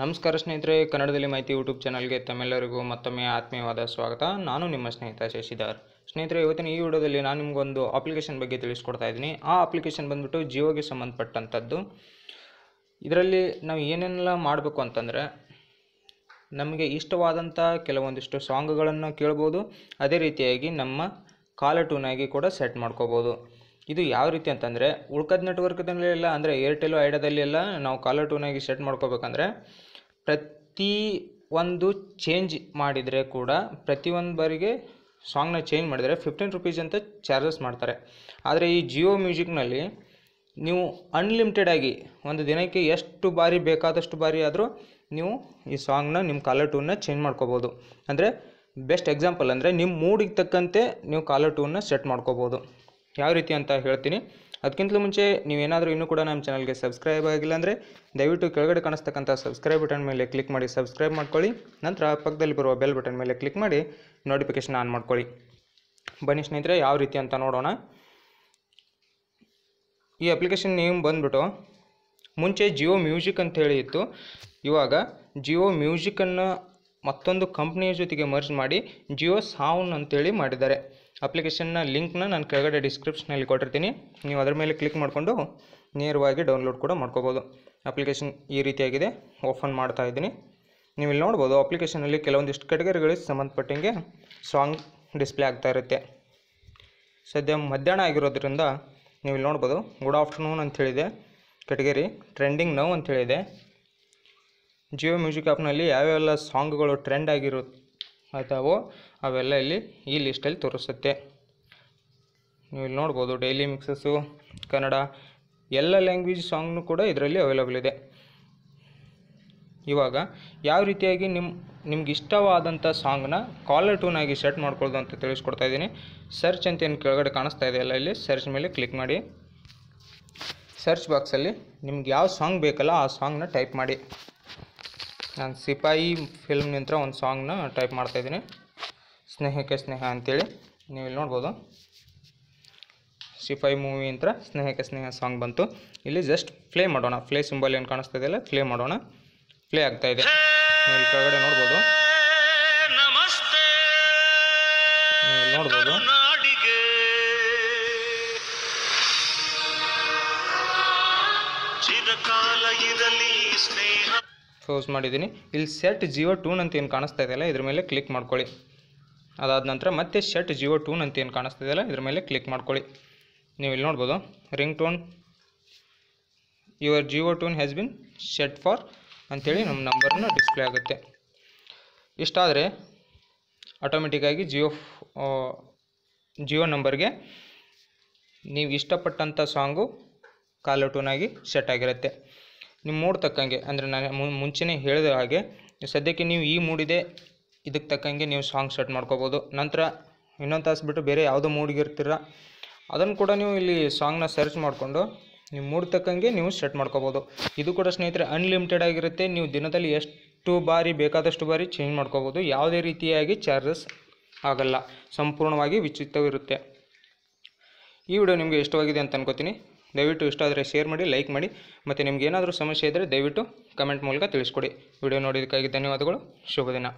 ನಮಸ್ಕಾರ ಸ್ನೇಹಿತರೆ ಕನ್ನಡದಲ್ಲಿ ಮಾಹಿತಿ ಯೂಟ್ಯೂಬ್ ಚಾನಲ್ಗೆ ತಮ್ಮೆಲ್ಲರಿಗೂ ಮತ್ತೊಮ್ಮೆ ಆತ್ಮೀಯವಾದ ಸ್ವಾಗತ ನಾನು ನಿಮ್ಮ ಸ್ನೇಹಿತ ಶಶಿಧರ್ ಸ್ನೇಹಿತರೆ ಇವತ್ತಿನ ಈ ವಿಡಿಯೋದಲ್ಲಿ ನಾನು ನಿಮಗೊಂದು ಅಪ್ಲಿಕೇಶನ್ ಬಗ್ಗೆ ತಿಳಿಸ್ಕೊಡ್ತಾ ಇದ್ದೀನಿ ಆ ಅಪ್ಲಿಕೇಶನ್ ಬಂದುಬಿಟ್ಟು ಜಿಯೋಗೆ ಸಂಬಂಧಪಟ್ಟಂಥದ್ದು ಇದರಲ್ಲಿ ನಾವು ಏನೆಲ್ಲ ಮಾಡಬೇಕು ಅಂತಂದರೆ ನಮಗೆ ಇಷ್ಟವಾದಂಥ ಕೆಲವೊಂದಿಷ್ಟು ಸಾಂಗ್ಗಳನ್ನು ಕೇಳ್ಬೋದು ಅದೇ ರೀತಿಯಾಗಿ ನಮ್ಮ ಕಾಲ ಟೂನಾಗಿ ಕೂಡ ಸೆಟ್ ಮಾಡ್ಕೋಬೋದು ಇದು ಯಾವ ರೀತಿ ಅಂತಂದರೆ ಉಳ್ಕದ ನೆಟ್ವರ್ಕ್ದಲ್ಲಿ ಎಲ್ಲ ಅಂದರೆ ಏರ್ಟೆಲು ಐಡಿಯಾದಲ್ಲಿ ಎಲ್ಲ ನಾವು ಕಾಲರ್ ಟೂನಾಗಿ ಸೆಟ್ ಮಾಡ್ಕೋಬೇಕಂದ್ರೆ ಪ್ರತಿ ಒಂದು ಚೇಂಜ್ ಮಾಡಿದರೆ ಕೂಡ ಪ್ರತಿಯೊಂದು ಬಾರಿಗೆ ಸಾಂಗ್ನ ಚೇಂಜ್ ಮಾಡಿದರೆ ಫಿಫ್ಟೀನ್ ರುಪೀಸ್ ಅಂತ ಚಾರ್ಜಸ್ ಮಾಡ್ತಾರೆ ಆದರೆ ಈ ಜಿಯೋ ಮ್ಯೂಸಿಕ್ನಲ್ಲಿ ನೀವು ಅನ್ಲಿಮಿಟೆಡಾಗಿ ಆಗಿ ಒಂದು ದಿನಕ್ಕೆ ಎಷ್ಟು ಬಾರಿ ಬೇಕಾದಷ್ಟು ಬಾರಿ ಆದರೂ ನೀವು ಈ ಸಾಂಗ್ನ ನಿಮ್ಮ ಕಾಲರ್ ಟೂನ್ನ ಚೇಂಜ್ ಮಾಡ್ಕೋಬೋದು ಅಂದರೆ ಬೆಸ್ಟ್ ಎಕ್ಸಾಂಪಲ್ ಅಂದರೆ ನಿಮ್ಮ ಮೂಡಿಗೆ ತಕ್ಕಂತೆ ನೀವು ಕಾಲರ್ ಟೂನ್ನ ಸೆಟ್ ಮಾಡ್ಕೋಬೋದು ಯಾವ ರೀತಿ ಅಂತ ಹೇಳ್ತೀನಿ ಅದಕ್ಕಿಂತಲೂ ಮುಂಚೆ ನೀವೇನಾದರೂ ಇನ್ನೂ ಕೂಡ ನಮ್ಮ ಚಾನಲ್ಗೆ ಸಬ್ಸ್ಕ್ರೈಬ್ ಆಗಿಲ್ಲ ಅಂದರೆ ದಯವಿಟ್ಟು ಕೆಳಗಡೆ ಕಾಣಿಸ್ತಕ್ಕಂಥ ಸಬ್ಸ್ಕ್ರೈಬ್ ಬಟನ್ ಮೇಲೆ ಕ್ಲಿಕ್ ಮಾಡಿ ಸಬ್ಸ್ಕ್ರೈಬ್ ಮಾಡ್ಕೊಳ್ಳಿ ನಂತರ ಪಕ್ಕದಲ್ಲಿ ಬರುವ ಬೆಲ್ ಬಟನ್ ಮೇಲೆ ಕ್ಲಿಕ್ ಮಾಡಿ ನೋಟಿಫಿಕೇಷನ್ ಆನ್ ಮಾಡ್ಕೊಳ್ಳಿ ಬನ್ನಿ ಸ್ನೇಹಿತರೆ ಯಾವ ರೀತಿ ಅಂತ ನೋಡೋಣ ಈ ಅಪ್ಲಿಕೇಶನ್ ನೇಮ್ ಬಂದ್ಬಿಟ್ಟು ಮುಂಚೆ ಜಿಯೋ ಮ್ಯೂಸಿಕ್ ಅಂತ ಹೇಳಿ ಇತ್ತು ಇವಾಗ ಜಿಯೋ ಮ್ಯೂಸಿಕನ್ನು ಮತ್ತೊಂದು ಕಂಪ್ನಿಯ ಜೊತೆಗೆ ಮರ್ಜ್ ಮಾಡಿ ಜಿಯೋ ಸಾವನ್ ಅಂತೇಳಿ ಮಾಡಿದ್ದಾರೆ ಅಪ್ಲಿಕೇಶನ್ನ ಲಿಂಕ್ನ ನಾನು ಕೆಳಗಡೆ ಡಿಸ್ಕ್ರಿಪ್ಷನಲ್ಲಿ ಕೊಟ್ಟಿರ್ತೀನಿ ನೀವು ಅದರ ಮೇಲೆ ಕ್ಲಿಕ್ ಮಾಡಿಕೊಂಡು ನೇರವಾಗಿ ಡೌನ್ಲೋಡ್ ಕೂಡ ಮಾಡ್ಕೋಬೋದು ಅಪ್ಲಿಕೇಶನ್ ಈ ರೀತಿಯಾಗಿದೆ ಓಪನ್ ಮಾಡ್ತಾ ಇದ್ದೀನಿ ನೀವು ಇಲ್ಲಿ ನೋಡ್ಬೋದು ಅಪ್ಲಿಕೇಶನಲ್ಲಿ ಕೆಲವೊಂದಿಷ್ಟು ಕೆಟಗರಿಗಳಿಗೆ ಸಂಬಂಧಪಟ್ಟಂಗೆ ಸಾಂಗ್ ಡಿಸ್ಪ್ಲೇ ಆಗ್ತಾ ಇರುತ್ತೆ ಸದ್ಯ ಮಧ್ಯಾಹ್ನ ಆಗಿರೋದ್ರಿಂದ ನೀವು ಇಲ್ಲಿ ನೋಡ್ಬೋದು ಗುಡ್ ಆಫ್ಟರ್ನೂನ್ ಅಂತ ಹೇಳಿದೆ ಕ್ಯಾಟಗರಿ ಟ್ರೆಂಡಿಂಗ್ ನೌ ಹೇಳಿದೆ ಜಿಯೋ ಮ್ಯೂಸಿಕ್ ಆ್ಯಪ್ನಲ್ಲಿ ಯಾವ್ಯಾವೆಲ್ಲ ಸಾಂಗ್ಗಳು ಟ್ರೆಂಡ್ ಆಗಿರು ಆಯ್ತಾವೋ ಅವೆಲ್ಲ ಇಲ್ಲಿ ಈ ಲಿಸ್ಟಲ್ಲಿ ತೋರಿಸುತ್ತೆ ನೀವು ಇಲ್ಲಿ ನೋಡ್ಬೋದು ಡೈಲಿ ಮಿಕ್ಸಸ್ಸು ಕನ್ನಡ ಎಲ್ಲ ಲ್ಯಾಂಗ್ವೇಜ್ ಸಾಂಗ್ನು ಕೂಡ ಇದರಲ್ಲಿ ಅವೈಲಬಲ್ ಇದೆ ಇವಾಗ ಯಾವ ರೀತಿಯಾಗಿ ನಿಮ್ಮ ನಿಮ್ಗೆ ಇಷ್ಟವಾದಂಥ ಸಾಂಗ್ನ ಕಾಲರ್ ಟೂನಾಗಿ ಸೆಟ್ ಮಾಡ್ಕೊಳ್ಳೋದು ಅಂತ ತಿಳಿಸ್ಕೊಡ್ತಾ ಇದ್ದೀನಿ ಸರ್ಚ್ ಅಂತ ಏನು ಕೆಳಗಡೆ ಕಾಣಿಸ್ತಾ ಇದೆ ಎಲ್ಲ ಇಲ್ಲಿ ಸರ್ಚ್ ಮೇಲೆ ಕ್ಲಿಕ್ ಮಾಡಿ ಸರ್ಚ್ ಬಾಕ್ಸಲ್ಲಿ ನಿಮ್ಗೆ ಯಾವ ಸಾಂಗ್ ಬೇಕಲ್ಲ ಆ ಸಾಂಗ್ನ ಟೈಪ್ ಮಾಡಿ ನಾನು ಸಿಪಾಯಿ ಫಿಲ್ಮ್ನಿಂದ ಒಂದು ಸಾಂಗ್ನ ಟೈಪ್ ಮಾಡ್ತಾಯಿದ್ದೀನಿ ಸ್ನೇಹಕ್ಕೆ ಸ್ನೇಹ ಅಂತೇಳಿ ನೀವು ಇಲ್ಲಿ ನೋಡ್ಬೋದು ಸಿಪಾಯಿ ಮೂವಿ ಅಂತ ಸ್ನೇಹಕ್ಕೆ ಸ್ನೇಹ ಸಾಂಗ್ ಬಂತು ಇಲ್ಲಿ ಜಸ್ಟ್ ಪ್ಲೇ ಮಾಡೋಣ ಪ್ಲೇ ಸಿಂಬಲ್ ಏನು ಕಾಣಿಸ್ತಾ ಇದೆಯಲ್ಲ ಪ್ಲೇ ಮಾಡೋಣ ಪ್ಲೇ ಆಗ್ತಾ ಇದೆ ಕೆಳಗಡೆ ನೋಡ್ಬೋದು ನೋಡ್ಬೋದು ಕ್ಲೋಸ್ ಮಾಡಿದ್ದೀನಿ ಇಲ್ಲಿ ಸೆಟ್ ಜಿಯೋ ಟೂನ್ ಅಂತ ಏನು ಕಾಣಿಸ್ತಾ ಇದೆಯಲ್ಲ ಇದ್ರ ಮೇಲೆ ಕ್ಲಿಕ್ ಮಾಡ್ಕೊಳ್ಳಿ ಅದಾದ ನಂತರ ಮತ್ತೆ ಸೆಟ್ ಜಿಯೋ ಟೂನ್ ಅಂತ ಏನು ಕಾಣಿಸ್ತಾ ಇದೆಯಲ್ಲ ಇದ್ರ ಮೇಲೆ ಕ್ಲಿಕ್ ಮಾಡ್ಕೊಳ್ಳಿ ನೀವು ಇಲ್ಲಿ ನೋಡ್ಬೋದು ring tone your Jio tune has been set for ಅಂಥೇಳಿ ನಮ್ಮ ನಂಬರ್ನ ಡಿಸ್ಪ್ಲೇ ಆಗುತ್ತೆ ಇಷ್ಟಾದರೆ ಆಟೋಮೆಟಿಕ್ಕಾಗಿ ಜಿಯೋ ಜಿಯೋ ನಂಬರ್ಗೆ ನೀವು ಇಷ್ಟಪಟ್ಟಂಥ ಸಾಂಗು ಕಾಲೋ ಟೂನಾಗಿ ಸೆಟ್ ಆಗಿರುತ್ತೆ ನಿಮ್ಮ ಮೂಡ್ ತಕ್ಕಂಗೆ ಅಂದರೆ ನಾನು ಮುಂಚೆನೇ ಹೇಳಿದ ಹಾಗೆ ಸದ್ಯಕ್ಕೆ ನೀವು ಈ ಮೂಡಿದೆ ಇದಕ್ಕೆ ತಕ್ಕಂಗೆ ನೀವು ಸಾಂಗ್ ಸೆಟ್ ಮಾಡ್ಕೋಬೋದು ನಂತರ ಇನ್ನೊಂದು ತಾಸು ಬಿಟ್ಟು ಬೇರೆ ಯಾವುದೋ ಮೂಡಿಗೆ ಇರ್ತೀರ ಅದನ್ನು ಕೂಡ ನೀವು ಇಲ್ಲಿ ಸಾಂಗ್ನ ಸರ್ಚ್ ಮಾಡಿಕೊಂಡು ನೀವು ಮೂಡ್ ತಕ್ಕಂಗೆ ನೀವು ಸೆಟ್ ಮಾಡ್ಕೋಬೋದು ಇದು ಕೂಡ ಸ್ನೇಹಿತರೆ ಅನ್ಲಿಮಿಟೆಡ್ ಆಗಿರುತ್ತೆ ನೀವು ದಿನದಲ್ಲಿ ಎಷ್ಟು ಬಾರಿ ಬೇಕಾದಷ್ಟು ಬಾರಿ ಚೇಂಜ್ ಮಾಡ್ಕೋಬೋದು ಯಾವುದೇ ರೀತಿಯಾಗಿ ಚಾರ್ಜಸ್ ಆಗಲ್ಲ ಸಂಪೂರ್ಣವಾಗಿ ವಿಚಿತ್ರವಿರುತ್ತೆ ಈ ವಿಡಿಯೋ ನಿಮಗೆ ಇಷ್ಟವಾಗಿದೆ ಅಂತ ಅನ್ಕೋತೀನಿ ದಯವಿಟ್ಟು ಇಷ್ಟ ಆದರೆ ಶೇರ್ ಮಾಡಿ ಲೈಕ್ ಮಾಡಿ ಮತ್ತು ನಿಮ್ಗೆ ಏನಾದರೂ ಸಮಸ್ಯೆ ಇದ್ದರೆ ದಯವಿಟ್ಟು ಕಮೆಂಟ್ ಮೂಲಕ ತಿಳಿಸ್ಕೊಡಿ ವಿಡಿಯೋ ನೋಡೋದಕ್ಕಾಗಿ ಧನ್ಯವಾದಗಳು ಶುಭ ದಿನ